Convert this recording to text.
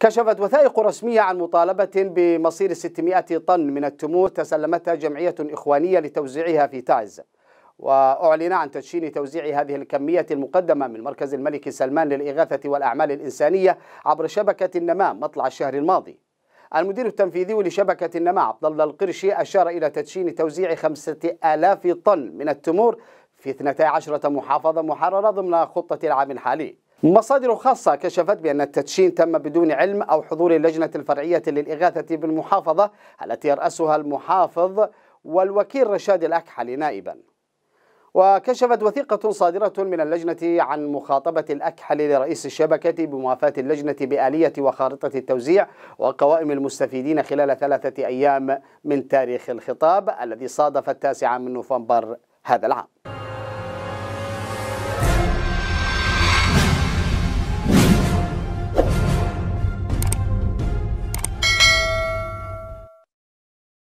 كشفت وثائق رسمية عن مطالبة بمصير 600 طن من التمور تسلمتها جمعية إخوانية لتوزيعها في تعز وأعلن عن تدشين توزيع هذه الكمية المقدمة من مركز الملك سلمان للإغاثة والأعمال الإنسانية عبر شبكة النماء مطلع الشهر الماضي المدير التنفيذي لشبكة النماء عبد الله القرشي أشار إلى تدشين توزيع 5000 طن من التمور في 12 محافظة محررة ضمن خطة العام الحالي مصادر خاصة كشفت بأن التدشين تم بدون علم أو حضور اللجنة الفرعية للإغاثة بالمحافظة التي يرأسها المحافظ والوكيل رشاد الأكحل نائبا وكشفت وثيقة صادرة من اللجنة عن مخاطبة الأكحل لرئيس الشبكة بموافاة اللجنة بآلية وخارطة التوزيع وقوائم المستفيدين خلال ثلاثة أيام من تاريخ الخطاب الذي صادف التاسع من نوفمبر هذا العام